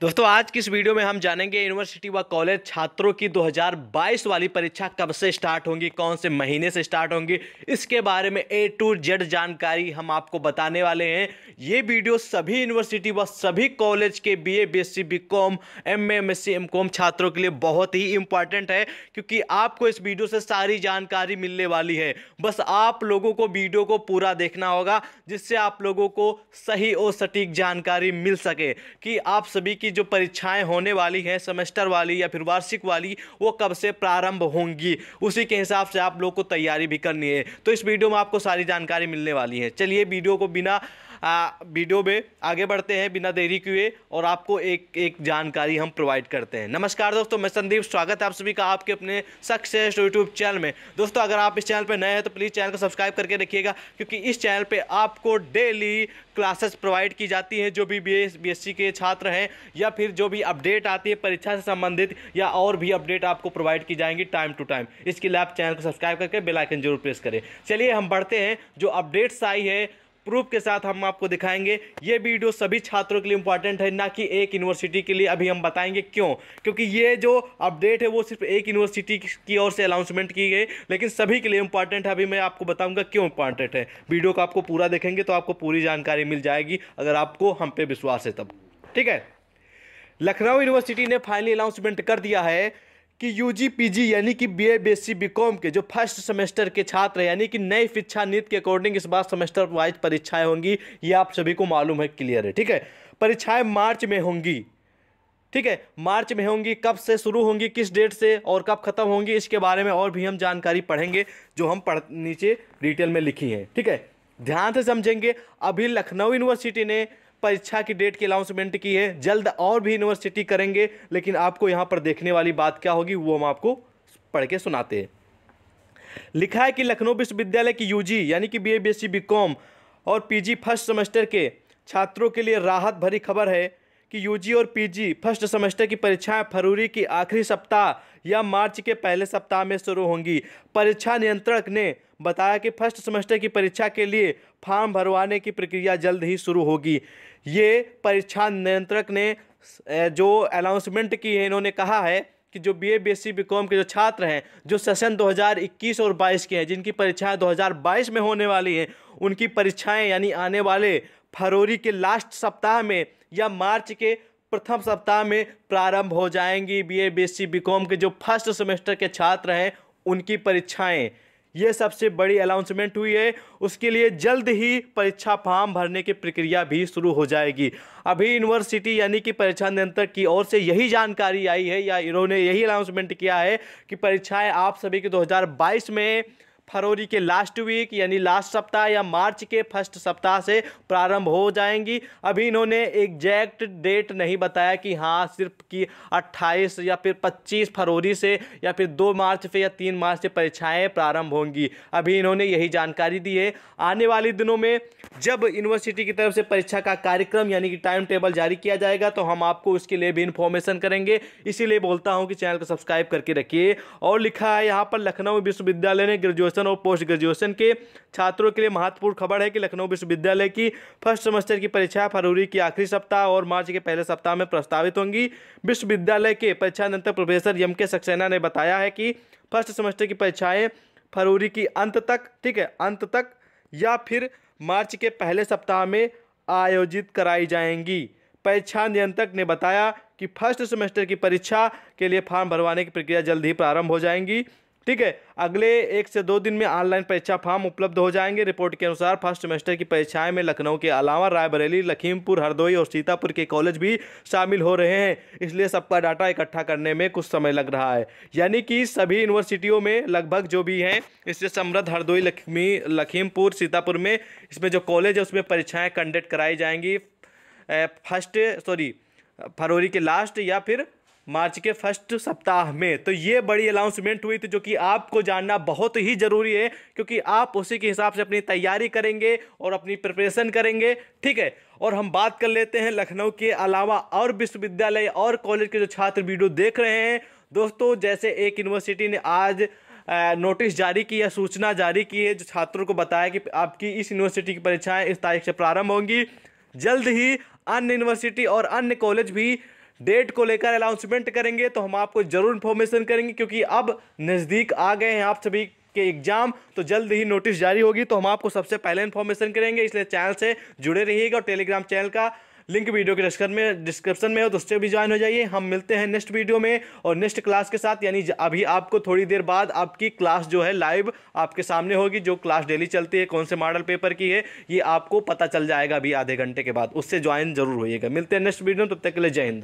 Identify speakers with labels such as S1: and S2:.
S1: दोस्तों आज की इस वीडियो में हम जानेंगे यूनिवर्सिटी व कॉलेज छात्रों की 2022 वाली परीक्षा कब से स्टार्ट होंगी कौन से महीने से स्टार्ट होंगी इसके बारे में ए टू जेड जानकारी हम आपको बताने वाले हैं ये वीडियो सभी यूनिवर्सिटी व सभी कॉलेज के BA BSc BCom C MSc MCom छात्रों के लिए बहुत ही इंपॉर्टेंट है क्योंकि आपको इस वीडियो से सारी जानकारी मिलने वाली है बस आप लोगों को वीडियो को पूरा देखना होगा जिससे आप लोगों को सही और सटीक जानकारी मिल सके कि आप सभी की की जो परीक्षाएं होने वाली हैं सेमेस्टर वाली या फिर वार्षिक वाली वो कब से प्रारंभ होंगी उसी के हिसाब से आप लोग को तैयारी भी करनी है तो इस वीडियो में आपको सारी जानकारी मिलने वाली है चलिए वीडियो को बिना वीडियो में आगे बढ़ते हैं बिना देरी किए और आपको एक एक जानकारी हम प्रोवाइड करते हैं नमस्कार दोस्तों मैं संदीप स्वागत है आप सभी का आपके अपने सक्सेस यूट्यूब चैनल में दोस्तों अगर आप इस चैनल पर नए हैं तो प्लीज़ चैनल को सब्सक्राइब करके रखिएगा क्योंकि इस चैनल पर आपको डेली क्लासेस प्रोवाइड की जाती हैं जो भी बी एस के छात्र हैं या फिर जो भी अपडेट आती है परीक्षा से संबंधित या और भी अपडेट आपको प्रोवाइड की जाएंगी टाइम टू टाइम इसके लिए आप चैनल को सब्सक्राइब करके बेलाइकन जरूर प्रेस करें चलिए हम बढ़ते हैं जो अपडेट्स आई है प्रूफ के साथ हम आपको दिखाएंगे ये वीडियो सभी छात्रों के लिए इंपॉर्टेंट है ना कि एक यूनिवर्सिटी के लिए अभी हम बताएंगे क्यों क्योंकि ये जो अपडेट है वो सिर्फ एक यूनिवर्सिटी की ओर से अनाउंसमेंट की गई लेकिन सभी के लिए इंपॉर्टेंट है अभी मैं आपको बताऊंगा क्यों इंपॉर्टेंट है वीडियो को आपको पूरा देखेंगे तो आपको पूरी जानकारी मिल जाएगी अगर आपको हम पे विश्वास है तब ठीक है लखनऊ यूनिवर्सिटी ने फाइनली अनाउंसमेंट कर दिया है कि यू जी यानी कि बीए बी बीकॉम के जो फर्स्ट सेमेस्टर के छात्र यानी कि नई शिक्षा नीति के अकॉर्डिंग इस बार सेमेस्टर वाइज परीक्षाएं होंगी ये आप सभी को मालूम है क्लियर है ठीक है परीक्षाएं मार्च में होंगी ठीक है मार्च में होंगी कब से शुरू होंगी किस डेट से और कब खत्म होंगी इसके बारे में और भी हम जानकारी पढ़ेंगे जो हम पढ़ नीचे डिटेल में लिखी है ठीक है ध्यान से समझेंगे अभी लखनऊ यूनिवर्सिटी ने परीक्षा की डेट की अनाउंसमेंट की है जल्द और भी यूनिवर्सिटी करेंगे लेकिन आपको यहाँ पर देखने वाली बात क्या होगी वो हम आपको पढ़ के सुनाते हैं लिखा है कि लखनऊ विश्वविद्यालय की यूजी यानी कि बीए बीएससी बीकॉम और पीजी फर्स्ट सेमेस्टर के छात्रों के लिए राहत भरी खबर है कि यूजी और पीजी फर्स्ट सेमेस्टर की परीक्षाएं फरवरी की आखिरी सप्ताह या मार्च के पहले सप्ताह में शुरू होंगी परीक्षा नियंत्रक ने बताया कि फर्स्ट सेमेस्टर की परीक्षा के लिए फॉर्म भरवाने की प्रक्रिया जल्द ही शुरू होगी ये परीक्षा नियंत्रक ने जो अनाउंसमेंट की है इन्होंने कहा है कि जो B A B S C B com के जो छात्र हैं जो सेशन 2021 और 22 के हैं जिनकी परीक्षाएं 2022 में होने वाली हैं उनकी परीक्षाएं यानी आने वाले फरवरी के लास्ट सप्ताह में या मार्च के प्रथम सप्ताह में प्रारंभ हो जाएंगी B A B S C B com के जो फर्स्ट सेमेस्टर के छात्र हैं उनकी परीक्षाएं ये सबसे बड़ी अनाउंसमेंट हुई है उसके लिए जल्द ही परीक्षा फॉर्म भरने की प्रक्रिया भी शुरू हो जाएगी अभी यूनिवर्सिटी यानी कि परीक्षा नियंत्रक की ओर से यही जानकारी आई है या इन्होंने यही अनाउंसमेंट किया है कि परीक्षाएं आप सभी की 2022 में फरवरी के लास्ट वीक यानी लास्ट सप्ताह या मार्च के फर्स्ट सप्ताह से प्रारंभ हो जाएंगी अभी इन्होंने एग्जैक्ट डेट नहीं बताया कि हाँ सिर्फ कि 28 या फिर 25 फरवरी से या फिर 2 मार्च से या 3 मार्च से परीक्षाएं प्रारंभ होंगी अभी इन्होंने यही जानकारी दी है आने वाले दिनों में जब यूनिवर्सिटी की तरफ से परीक्षा का कार्यक्रम यानी कि टाइम टेबल जारी किया जाएगा तो हम आपको उसके लिए भी इन्फॉर्मेशन करेंगे इसीलिए बोलता हूँ कि चैनल को सब्सक्राइब करके रखिए और लिखा है यहाँ पर लखनऊ विश्वविद्यालय ने ग्रेजुएशन ग्रेजुएशन और पोस्ट ग्रेजुएशन के छात्रों के लिए महत्वपूर्ण खबर है कि लखनऊ विश्वविद्यालय की फर्स्ट सेमेस्टर की परीक्षा फरवरी की आखिरी सप्ताह और मार्च के पहले सप्ताह में प्रस्तावित होंगी विश्वविद्यालय के परीक्षा नियंत्रक प्रोफेसर एम के सक्सेना ने बताया है कि फर्स्ट सेमेस्टर की परीक्षाएँ फरवरी की अंत तक ठीक है अंत तक या फिर मार्च के पहले सप्ताह में आयोजित कराई जाएंगी परीक्षा नियंत्रक ने बताया कि फर्स्ट सेमेस्टर की परीक्षा के लिए फॉर्म भरवाने की प्रक्रिया जल्द ही प्रारंभ हो जाएंगी ठीक है अगले एक से दो दिन में ऑनलाइन परीक्षा फॉर्म उपलब्ध हो जाएंगे रिपोर्ट के अनुसार फर्स्ट सेमेस्टर की परीक्षाएं में लखनऊ के अलावा रायबरेली लखीमपुर हरदोई और सीतापुर के कॉलेज भी शामिल हो रहे हैं इसलिए सबका डाटा इकट्ठा करने में कुछ समय लग रहा है यानी कि सभी यूनिवर्सिटियों में लगभग जो भी हैं इससे समृद्ध हरदोई लक्ष्मी लखीमपुर सीतापुर में इसमें जो कॉलेज है उसमें परीक्षाएँ कंडक्ट कराई जाएंगी फर्स्ट सॉरी फरवरी के लास्ट या फिर मार्च के फर्स्ट सप्ताह में तो ये बड़ी अनाउंसमेंट हुई थी जो कि आपको जानना बहुत ही ज़रूरी है क्योंकि आप उसी के हिसाब से अपनी तैयारी करेंगे और अपनी प्रिपरेशन करेंगे ठीक है और हम बात कर लेते हैं लखनऊ के अलावा और विश्वविद्यालय और कॉलेज के जो छात्र वीडियो देख रहे हैं दोस्तों जैसे एक यूनिवर्सिटी ने आज नोटिस जारी की या सूचना जारी की है जो छात्रों को बताया कि आपकी इस यूनिवर्सिटी की परीक्षाएं इस तारीख से प्रारंभ होंगी जल्द ही अन्य यूनिवर्सिटी और अन्य कॉलेज भी डेट को लेकर अनाउंसमेंट करेंगे तो हम आपको ज़रूर इन्फॉर्मेशन करेंगे क्योंकि अब नज़दीक आ गए हैं आप सभी के एग्जाम तो जल्द ही नोटिस जारी होगी तो हम आपको सबसे पहले इन्फॉर्मेशन करेंगे इसलिए चैनल से जुड़े रहिएगा और टेलीग्राम चैनल का लिंक वीडियो के डिस्क्रिप्शन में डिस्क्रिप्शन में हो तो उससे भी ज्वाइन हो जाइए हम मिलते हैं नेक्स्ट वीडियो में और नेक्स्ट क्लास के साथ यानी अभी आपको थोड़ी देर बाद आपकी क्लास जो है लाइव आपके सामने होगी जो क्लास डेली चलती है कौन से मॉडल पेपर की है ये आपको पता चल जाएगा अभी आधे घंटे के बाद उससे ज्वाइन जरूर होइएगा मिलते हैं नेक्स्ट वीडियो तब तो तक के लिए जय हिंद